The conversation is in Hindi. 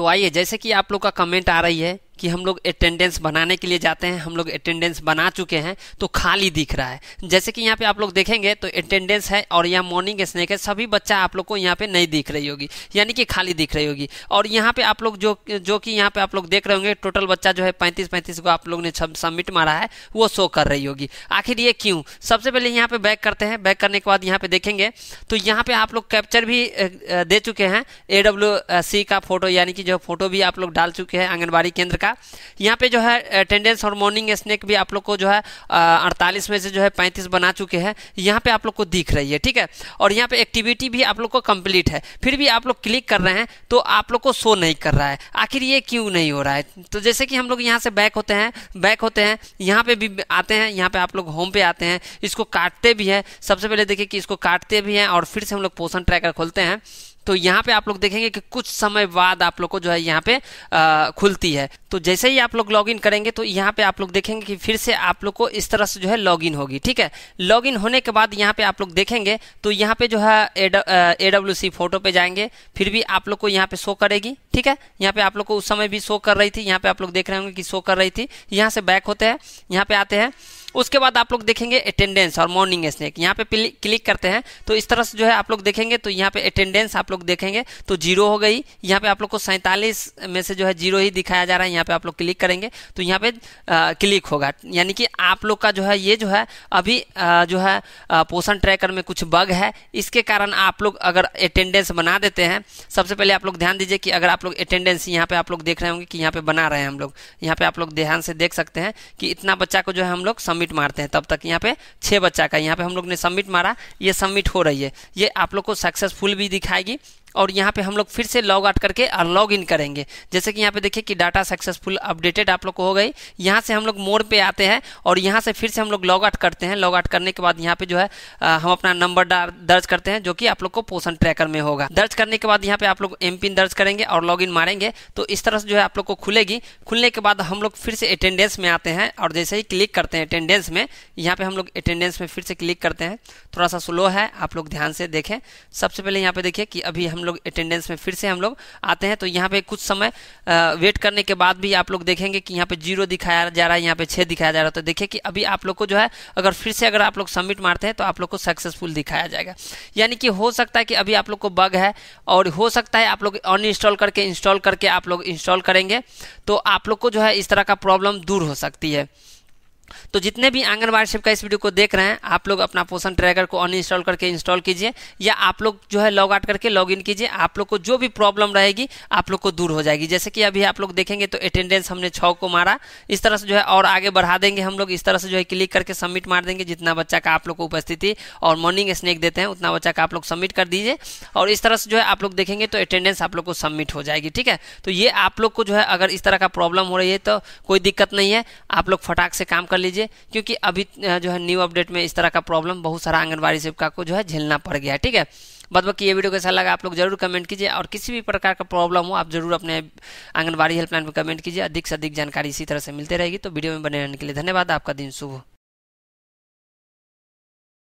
तो आइए जैसे कि आप लोग का कमेंट आ रही है कि हम लोग अटेंडेंस बनाने के लिए जाते हैं हम लोग अटेंडेंस बना चुके हैं तो खाली दिख रहा है जैसे कि यहाँ पे आप लोग देखेंगे तो अटेंडेंस है और यहाँ मॉर्निंग स्नैक है सभी बच्चा आप लोग को यहाँ पे नहीं दिख रही होगी यानी कि खाली दिख रही होगी और यहाँ पे आप लोग जो जो कि यहाँ पे आप लोग देख रहे होंगे टोटल बच्चा जो है पैंतीस पैंतीस को आप लोग ने सबमिट मारा है वो शो कर रही होगी आखिर ये क्यों सबसे पहले यहाँ पे बैक करते हैं बैक करने के बाद यहाँ पे देखेंगे तो यहाँ पे आप लोग कैप्चर भी दे चुके हैं ए का फोटो यानी कि जो फोटो भी आप लोग डाल चुके हैं आंगनबाड़ी केंद्र का जाएगा यहाँ पे जो है अटेंडेंस और मॉर्निंग स्नेक भी आप लोग को जो है अड़तालीस में से जो है पैंतीस बना चुके हैं यहाँ पे आप लोग को दिख रही है ठीक है और यहाँ पे एक्टिविटी भी आप लोग को कंप्लीट है फिर भी आप लोग क्लिक कर रहे हैं तो आप लोग को शो नहीं कर रहा है आखिर ये क्यों नहीं हो रहा है तो जैसे कि हम लोग यहाँ से बैक होते हैं बैक होते हैं यहाँ पे भी आते हैं यहाँ पे आप लोग होम पे आते हैं इसको काटते भी हैं सबसे पहले देखिए कि इसको काटते भी हैं और फिर से हम लोग पोषण ट्रैकर खोलते हैं तो यहाँ पे आप लोग देखेंगे कि कुछ समय बाद आप लोग को जो है यहाँ पे आ, खुलती है तो जैसे ही आप लोग लॉगिन करेंगे तो यहाँ पे आप लोग देखेंगे कि फिर से आप लोग को इस तरह से जो है लॉगिन होगी ठीक है लॉगिन होने के बाद यहाँ पे आप लोग देखेंगे तो यहाँ पे जो है ए डब्ल्यू सी फोटो पे जाएंगे फिर भी आप लोग को यहाँ पे शो करेगी ठीक है यहाँ पे आप लोग को उस समय भी शो कर रही थी यहाँ पे आप लोग देख रहे होंगे कि शो कर रही थी यहाँ से बैक होते हैं यहाँ पे आते हैं उसके बाद आप लोग देखेंगे अटेंडेंस और मॉर्निंग स्नैक यहाँ पे क्लिक करते हैं तो इस तरह से जो है आप लोग देखेंगे तो यहाँ पे अटेंडेंस आप लोग देखेंगे तो जीरो हो गई यहाँ पे आप लोग को सैंतालीस में से जो है जीरो ही दिखाया जा रहा है यहाँ पे आप लोग क्लिक करेंगे तो यहाँ पे आ, क्लिक होगा यानी कि आप लोग का जो है ये जो है अभी आ, जो है पोषण ट्रैकर में कुछ बग है इसके कारण आप लोग अगर अटेंडेंस बना देते हैं सबसे पहले आप लोग ध्यान दीजिए कि अगर आप लोग अटेंडेंस यहाँ पे आप लोग देख रहे होंगे कि यहाँ पे बना रहे हैं हम लोग यहाँ पे आप लोग ध्यान से देख सकते हैं कि इतना बच्चा को जो है हम लोग समय सबमिट मारते हैं तब तक यहाँ पे छः बच्चा का यहाँ पे हम लोग ने सबमिट मारा ये सबमिट हो रही है ये आप लोग को सक्सेसफुल भी दिखाएगी और यहाँ पे हम लोग फिर से लॉग आउट करके और लॉग इन करेंगे जैसे कि यहाँ पे देखिए कि डाटा सक्सेसफुल अपडेटेड आप लोग को हो गई यहाँ से हम लोग मोड पे आते हैं और यहाँ से फिर से हम लोग लॉग आउट करते हैं लॉग आउट करने के बाद यहाँ पे जो है आ, हम अपना नंबर दर्ज करते हैं जो कि आप लोग को पोषण ट्रैकर में होगा दर्ज करने के बाद यहाँ पे आप लोग एम पिन दर्ज करेंगे और लॉग मारेंगे तो इस तरह से जो है आप लोग को खुलेगी खुलने के बाद हम लोग फिर से अटेंडेंस में आते हैं और जैसे ही क्लिक करते हैं अटेंडेंस में यहाँ पे हम लोग अटेंडेंस में फिर से क्लिक करते हैं थोड़ा सा स्लो है आप लोग ध्यान से देखें सबसे पहले यहाँ पे देखिए कि अभी हम हम लोग अटेंडेंस में फिर से हम लोग आते हैं तो यहाँ पे कुछ समय वेट करने के बाद भी आप लोग देखेंगे कि यहाँ पे जीरो दिखाया जा रहा है यहाँ पे छः दिखाया जा रहा है तो देखिए कि अभी आप लोग को जो है अगर फिर से अगर आप लोग सबमिट मारते हैं तो आप लोग को सक्सेसफुल दिखाया जाएगा यानी कि हो सकता है कि अभी आप लोग को बग है और हो सकता है आप लोग अनइंस्टॉल करके इंस्टॉल करके आप लोग इंस्टॉल करेंगे तो आप लोग को जो है इस तरह का प्रॉब्लम दूर हो सकती है तो जितने भी आंगनबाड़ी सेवका इस वीडियो को देख रहे हैं आप लोग अपना पोषण ट्रैकर को अनइंस्टॉल करके इंस्टॉल कीजिए या आप लोग जो है लॉग आउट करके लॉग इन कीजिए आप लोग को जो भी प्रॉब्लम रहेगी आप लोग को दूर हो जाएगी जैसे कि अभी आप लोग देखेंगे तो अटेंडेंस हमने छः को मारा इस तरह से जो है और आगे बढ़ा देंगे हम लोग इस तरह से जो है क्लिक करके सबमिट मार देंगे जितना बच्चा का आप लोग को उपस्थिति और मॉर्निंग स्नेक देते हैं उतना बच्चा का आप लोग सबमिट कर दीजिए और इस तरह से जो है आप लोग देखेंगे तो अटेंडेंस आप लोग को सबमिट हो जाएगी ठीक है तो ये आप लोग को जो है अगर इस तरह का प्रॉब्लम हो रही है तो कोई दिक्कत नहीं है आप लोग फटाक से काम कर लीजिए क्योंकि अभी जो है न्यू अपडेट में इस तरह का प्रॉब्लम बहुत सारा आंगनबाड़ी सेविका को जो है झेलना पड़ गया ठीक है बद बाकी ये वीडियो कैसा लगा आप लोग जरूर कमेंट कीजिए और किसी भी प्रकार का प्रॉब्लम हो आप जरूर अपने आंगनबाड़ी हेल्पलाइन पर कमेंट कीजिए अधिक से अधिक जानकारी इसी तरह से मिलते रहेगी तो वीडियो में बने रहने के लिए धन्यवाद आपका दिन शुभ